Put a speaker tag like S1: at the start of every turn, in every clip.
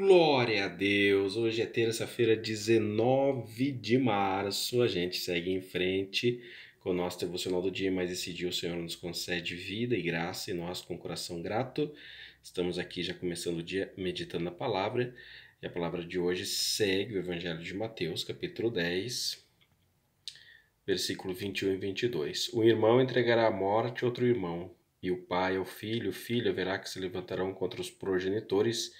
S1: Glória a Deus! Hoje é terça-feira, 19 de março. A gente segue em frente com o nosso devocional do dia, mas esse dia o Senhor nos concede vida e graça, e nós, com coração grato, estamos aqui já começando o dia meditando a palavra. E a palavra de hoje segue o Evangelho de Mateus, capítulo 10, versículo 21 e 22. Um irmão entregará à morte outro irmão, e o pai ao filho, o filho haverá que se levantarão contra os progenitores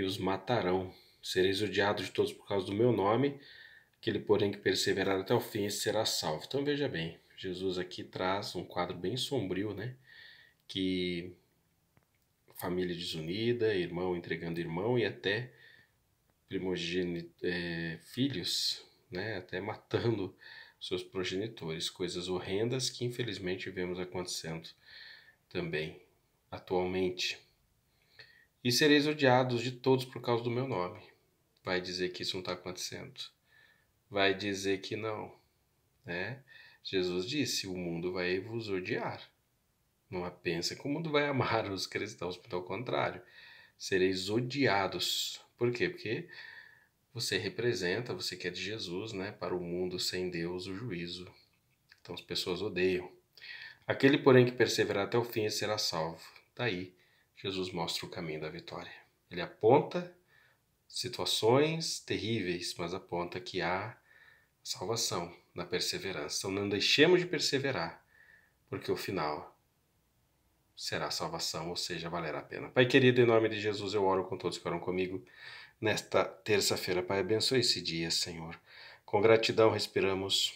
S1: e os matarão. Sereis odiados de todos por causa do meu nome. Aquele, porém, que perseverar até o fim, esse será salvo. Então veja bem, Jesus aqui traz um quadro bem sombrio, né? Que família desunida, irmão entregando irmão e até primogênito, é, filhos, né? Até matando seus progenitores, coisas horrendas que infelizmente vemos acontecendo também atualmente e sereis odiados de todos por causa do meu nome. Vai dizer que isso não está acontecendo. Vai dizer que não. Né? Jesus disse: o mundo vai vos odiar. Não é, pensa que o mundo vai amar os cristãos, pelo contrário. Sereis odiados. Por quê? Porque você representa, você quer é de Jesus, né? Para o mundo sem Deus, o juízo. Então as pessoas odeiam. Aquele, porém, que perseverar até o fim será salvo. Daí tá Jesus mostra o caminho da vitória. Ele aponta situações terríveis, mas aponta que há salvação na perseverança. Então não deixemos de perseverar, porque o final será salvação, ou seja, valerá a pena. Pai querido, em nome de Jesus, eu oro com todos que oram comigo nesta terça-feira. Pai, abençoe esse dia, Senhor. Com gratidão respiramos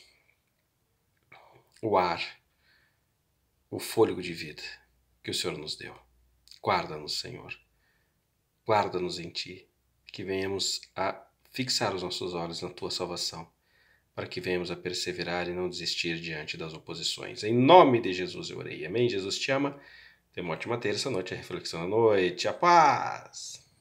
S1: o ar, o fôlego de vida que o Senhor nos deu. Guarda-nos, Senhor. Guarda-nos em Ti, que venhamos a fixar os nossos olhos na Tua salvação, para que venhamos a perseverar e não desistir diante das oposições. Em nome de Jesus eu orei. Amém? Jesus te ama. Tenha uma ótima terça-noite, a reflexão da noite. A paz!